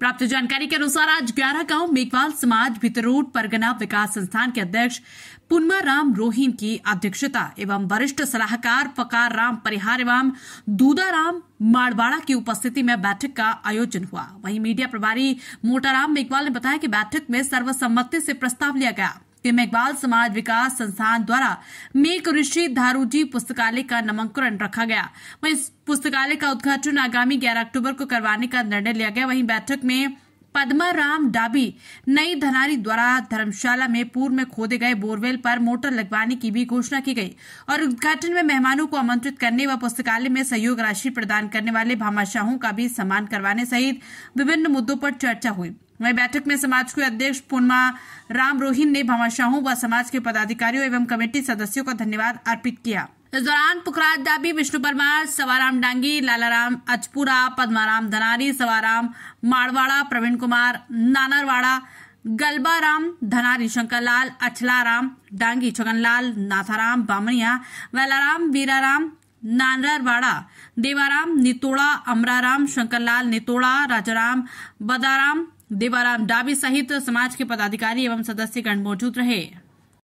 प्राप्त जानकारी के अनुसार आज ग्यारह गांव मेघवाल समाज भितरोड परगना विकास संस्थान के अध्यक्ष पुनमा राम रोहिन की अध्यक्षता एवं वरिष्ठ सलाहकार फकार राम परिहार एवं दूदा राम माड़वाड़ा की उपस्थिति में बैठक का आयोजन हुआ वहीं मीडिया प्रभारी मोटाराम मेघवाल ने बताया कि बैठक में सर्वसम्मति से प्रस्ताव लिया गया कि मेघवाल समाज विकास संस्थान द्वारा मेक ऋषि धारूजी पुस्तकालय का नामांकन रखा गया वहीं इस पुस्तकालय का उद्घाटन आगामी 11 अक्टूबर को करवाने का निर्णय लिया गया वहीं बैठक में पदमा राम डाबी नई धनारी द्वारा धर्मशाला में पूर्व में खोदे गए बोरवेल पर मोटर लगवाने की भी घोषणा की गई और उद्घाटन में मेहमानों को आमंत्रित करने व पुस्तकालय में सहयोग राशि प्रदान करने वाले भामाशाहों का भी सम्मान करवाने सहित विभिन्न मुद्दों पर चर्चा हुई वहीं बैठक में समाज के अध्यक्ष पूर्णमा राम रोहिन ने भामाशाहों व समाज के पदाधिकारियों एवं कमेटी सदस्यों का धन्यवाद अर्पित किया इस दौरान पुखराज दाबी विष्णु परमार सवाराम डांगी लालाराम अचपुरा पद्माराम धनारी सवाराम माड़वाड़ा प्रवीण कुमार नानरवाड़ा गलबाराम धनारी शंकरलाल अछलाराम डांगी छगनलाल नाथाराम बामनिया वेलाराम वीराराम नानरवाड़ा देवाराम नितोड़ा अमराराम शंकरलाल नितोड़ा राजाराम बदाराम देवाराम डाबी सहित समाज के पदाधिकारी एवं सदस्यगण मौजूद रहे